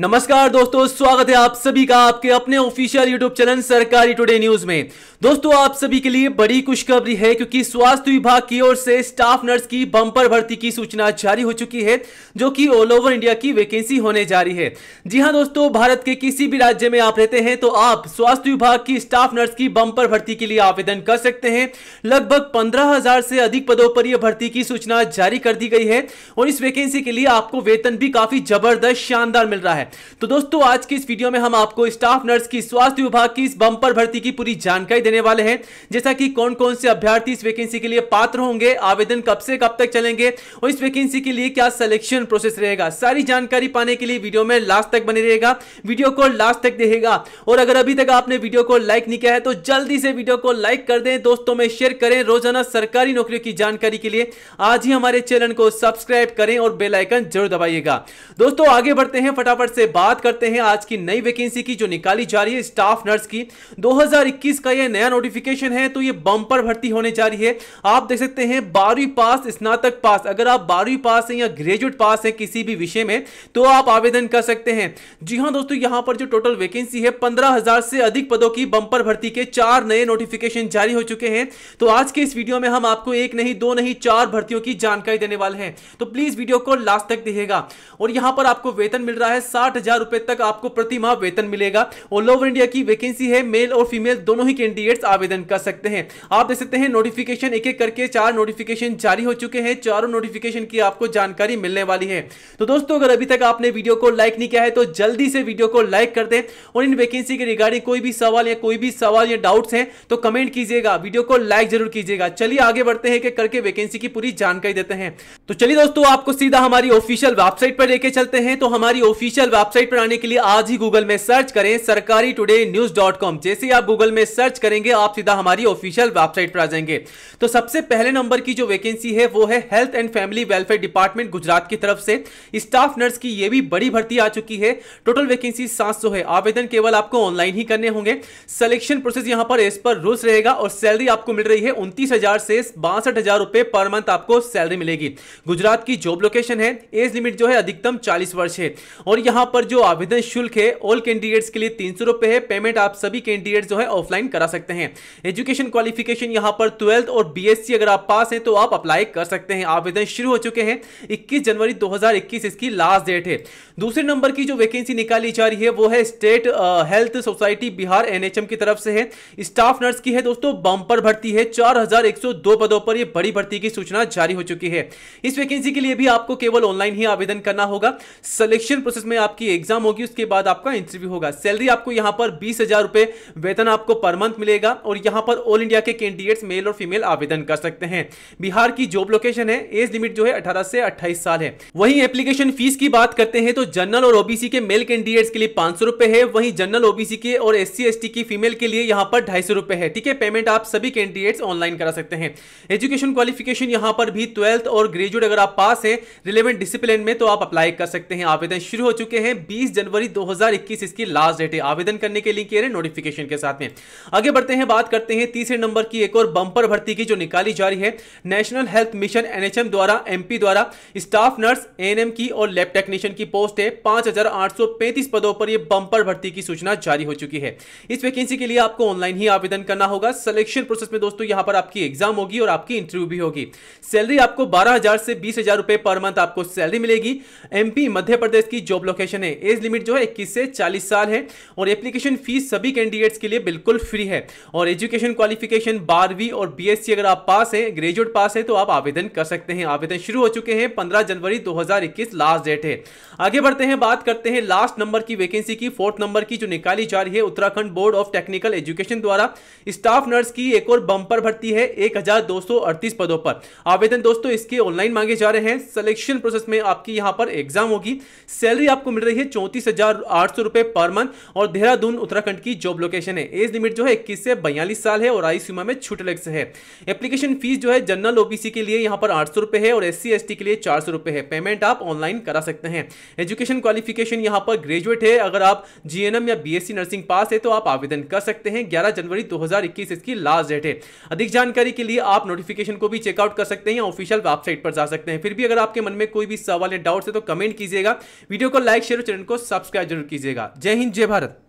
नमस्कार दोस्तों स्वागत है आप सभी का आपके अपने official YouTube channel Sarkari today news में दोस्तों आप सभी के लिए बड़ी खुशखबरी है क्योंकि स्वास्थ्य विभाग की ओर से स्टाफ नर्स की बम्पर भर्ती की सूचना जारी हो चुकी है जो कि ऑल ओवर इंडिया की वैकेंसी होने जा रही है जी हाँ दोस्तों भारत के किसी भी राज्य में आप रहते हैं तो आप स्वास्थ्य विभाग की स्टाफ नर्स की बम्पर भर्ती के लिए आवेदन कर सकते हैं लगभग पंद्रह से अधिक पदों पर यह भर्ती की सूचना जारी कर दी गई है और इस वैकेंसी के लिए आपको वेतन भी काफी जबरदस्त शानदार मिल रहा है तो दोस्तों आज की इस वीडियो में हम आपको स्टाफ नर्स की स्वास्थ्य विभाग की इस बंपर भर्ती की पूरी जानकारी देने वाले हैं जैसा कि कौन कौन से अभ्यर्थी इस वैकेंसी के लिए पात्र होंगे आवेदन कब से कब तक चलेंगे और इस वैकेंसी के लिए क्या सिलेक्शन प्रोसेस रहेगा सारी जानकारी पाने के लिए वीडियो में लास्ट तक बने रहेगा वीडियो को लास्ट तक देगा और अगर अभी तक आपने वीडियो को लाइक नहीं किया है तो जल्दी से वीडियो को लाइक कर दें दोस्तों में शेयर करें रोजाना सरकारी नौकरियों की जानकारी के लिए आज ही हमारे चैनल को सब्सक्राइब करें और बेलाइकन जरूर दबाइएगा दोस्तों आगे बढ़ते हैं फटाफट से बात करते हैं आज की नई वैकेंसी की जो निकाली जा रही है स्टाफ नर्स की 2021 का ये नया नोटिफिकेशन है तो ये बम्पर भर्ती होने जा रही है आप देख सकते हैं बारहवीं पास स्नातक पास अगर आप बारहवीं पास हैं या ग्रेजुएट पास हैं किसी भी विषय में तो आप आवेदन कर सकते हैं जी हाँ दोस्तों यहाँ पर जो टोटल वैकेंसी है पंद्रह से अधिक पदों की बंपर भर्ती के चार नए नोटिफिकेशन जारी हो चुके हैं तो आज के इस वीडियो में हम आपको एक नहीं दो नहीं चार भर्तियों की जानकारी देने वाले हैं तो प्लीज वीडियो को लास्ट तक देखेगा और यहां पर आपको वेतन मिल रहा है साठ हजार रुपए तक आपको प्रति माह वेतन मिलेगा ऑल ओवर इंडिया की वैकेंसी है मेल और फीमेल दोनों ही कैंडिडेट्स आवेदन कर सकते हैं आप देख सकते हैं नोटिफिकेशन एक एक करके चार नोटिफिकेशन जारी हो चुके हैं चारों नोटिफिकेशन की आपको जानकारी मिलने वाली है तो दोस्तों अगर अभी तक आपने वीडियो को लाइक नहीं किया है तो जल्दी से वीडियो को लाइक कर दें और इन वैकेंसी के रिगार्डिंग कोई भी सवाल या कोई भी सवाल या डाउट्स हैं तो कमेंट कीजिएगा वीडियो को लाइक जरूर कीजिएगा चलिए आगे बढ़ते हैं कि करके वैकेंसी की पूरी जानकारी देते हैं तो चलिए दोस्तों आपको सीधा हमारी ऑफिशियल वेबसाइट पर लेके चलते हैं तो हमारी ऑफिशियल ऑफिशियल वेबसाइट पर आने के लिए आज ही गूगल में सर्च करें सरकारी टुडे न्यूज डॉट कॉम जैसे ही आप गूगल में सर्च करेंगे आप सीधा हमारी ऑफिशियल वेबसाइट पर आ जाएंगे तो सबसे पहले नंबर की जो वैकेंसी है वो है health and family welfare department Gujarat की तरफ से स्टाफ नर्स की ये भी बड़ी भर्ती आ चुकी है टोटल वैकेंसी सात है आवेदन केवल आपको ऑनलाइन ही करने होंगे सिलेक्शन प्रोसेस यहाँ पर इस पर रूल्स रहेगा और सैलरी आपको मिल रही है उनतीस से बासठ रुपए पर मंथ आपको सैलरी मिलेगी गुजरात की जॉब लोकेशन है एज लिमिट जो है अधिकतम चालीस वर्ष है और यहां यहाँ पर जो आवेदन शुल्क है ऑल कैंडिडेट्स के लिए तीन सौ रुपए है पेमेंट आप सभी कैंडिडेट जो है ऑफलाइन करा सकते हैं एजुकेशन क्वालिफिकेशन यहाँ पर ट्वेल्थ और बीएससी अगर आप पास हैं तो आप अप्लाई कर सकते हैं आवेदन शुरू हो चुके हैं इक्कीस जनवरी दो इसकी लास्ट डेट है दूसरे नंबर की जो वैकेंसी निकाली जा रही है वो है state health society Bihar NHM की तरफ से है स्टाफ नर्स की है दोस्तों बम्पर भर्ती है चार पदों पर यह बड़ी भर्ती की सूचना जारी हो चुकी है इस वैकेंसी के लिए भी आपको केवल ऑनलाइन ही आवेदन करना होगा सिलेक्शन प्रोसेस में आप आपकी एग्जाम होगी उसके बाद आपका इंटरव्यू होगा सैलरी आपको यहां पर बीस हजार रुपए वेतन आपको पर मंथ मिलेगा और यहां पर ऑल इंडिया के कैंडिडेट्स मेल और फीमेल आवेदन कर सकते हैं बिहार की जॉब लोकेशन है एज लिमिट जो है अठारह से अट्ठाईस साल है वहीं एप्लीकेशन फीस की बात करते हैं तो जनरल और ओबीसी के मेल कैंडिडेट्स के लिए पांच है वहीं जनरल ओबीसी के और एस सी की फीमेल के लिए यहाँ पर ढाई है ठीक है पेमेंट आप सभी कैंडिडेट्स ऑनलाइन करा सकते हैं एजुकेशन क्वालिफिकेशन यहाँ पर भी ट्वेल्थ और ग्रेजुएट अगर आप पास है रिलेवेंट डिसिप्लिन में तो आप अप्लाई कर सकते हैं आवेदन शुरू हो चुके चुके हैं 20 जनवरी 2021 इसकी लास्ट डेट है आवेदन करने के लिंक ये नोटिफिकेशन के साथ में आगे बढ़ते हैं बात करते हैं तीसरे नंबर की एक और बंपर भर्ती की जो निकाली जा रही है नेशनल हेल्थ मिशन एनएचएम द्वारा एमपी द्वारा स्टाफ नर्स एएनएम की और लैब टेक्नीशियन की पोस्ट है 5835 पदों पर यह बंपर भर्ती की सूचना जारी हो चुकी है इस वैकेंसी के लिए आपको ऑनलाइन ही आवेदन करना होगा सिलेक्शन प्रोसेस में दोस्तों यहां पर आपकी एग्जाम होगी और आपकी इंटरव्यू भी होगी सैलरी आपको बारह से बीस हजार पर मंथ आपको सैलरी मिलेगी एमपी मध्य प्रदेश की जॉब लोकेशन एप्लीकेशन है एज लिमिट जो है इक्कीस से चालीस साल है और एप्लीकेशन फीस सभी कैंडिडेट्स के लिए बिल्कुल फ्री है और एजुकेशन क्वालिफिकेशन बारहवीं और बी अगर आप पास है ग्रेजुएट पास है तो आप आवेदन कर सकते हैं आवेदन शुरू हो चुके हैं पंद्रह जनवरी दो लास्ट डेट है आगे बढ़ते हैं बात करते हैं लास्ट नंबर की वैकेंसी की फोर्थ नंबर की जो निकाली जा रही है Uttarakhand board of technical education द्वारा स्टाफ नर्स की एक और बंपर भर्ती है एक पदों पर आवेदन दोस्तों इसके ऑनलाइन मांगे जा रहे हैं सिलेक्शन प्रोसेस में आपकी यहां पर एग्जाम होगी सैलरी आपको मिल रही है चौंतीस हजार आठ सौ रुपए पर मंथ और देहरादून उत्तराखंड की जॉब लोकेशन है एज लिमिट जो है इक्कीस से बयालीस साल है और आयु सीमा में छूट लग से है एप्लीकेशन फीस जो है जनरल ओबीसी के लिए यहाँ पर आठ सौ है और एस सी के लिए चार सौ है पेमेंट आप ऑनलाइन करा सकते हैं एजुकेशन क्वालिफिकेशन यहाँ पर ग्रेजुएट है अगर आप जी या बी नर्सिंग पास है तो आप आवेदन कर सकते हैं ग्यारह जनवरी दो इसकी लास्ट डेट है अधिक जानकारी के लिए आप नोटिफिकेशन को भी चेकआउट कर सकते हैं ऑफिशियल वेबसाइट पर जा सकते हैं फिर भी अगर आपके मन में कोई भी सवाल या डाउट है तो कमेंट कीजिएगा वीडियो को लाइक शेयर चैनल को सब्सक्राइब जरूर कीजिएगा जय हिंद जय भारत